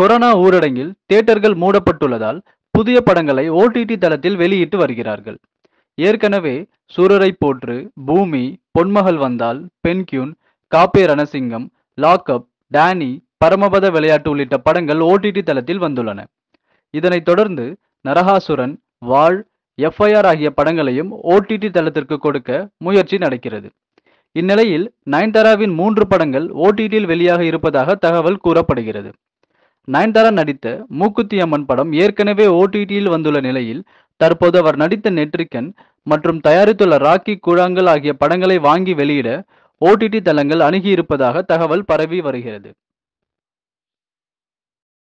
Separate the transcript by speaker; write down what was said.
Speaker 1: corona ஊரடங்கில் தியேட்டர்கள் மூடப்பட்டுள்ளதால் புதிய படங்களை ஓடிடி தளத்தில் வெளியிட்டு வருகிறார்கள் ஏற்கனவே சூரரை போற்று Bhoomi Ponmagal Vandhal Penguin Ka Pae Ranasingam lockup Danny Paramapadham Vilayattu உள்ளிட்ட படங்கள் ஓடிடி தளத்தில் வந்துள்ளன இதனைத் தொடர்ந்து நரகாசுரன் வாழ் எஃப்ஐஆர் ஆகிய படங்களையும் ஓடிடி தளத்திற்கு கொடுக்க முயற்சி நடக்கிறது இந்நிலையில் நயன்தாராவின் மூன்று படங்கள் ஓடிடியில் வெளியாக இருப்பதாக தகவல் கூறப்படுகிறது நயன்தாரா நடித்த மூக்குத்தி அம்மன் படம் ஏற்கனவே ஓடிடியில் வந்துள்ள நிலையில் தற்போது அவர் நடித்த நெற்றிக்கன் மற்றும் தயாரித்துள்ள ராக்கி கூழாங்கல் ஆகிய படங்களை வாங்கி வெளியிட ஓடிடி தளங்கள் அணுகியிருப்பதாக தகவல் பரவி வருகிறது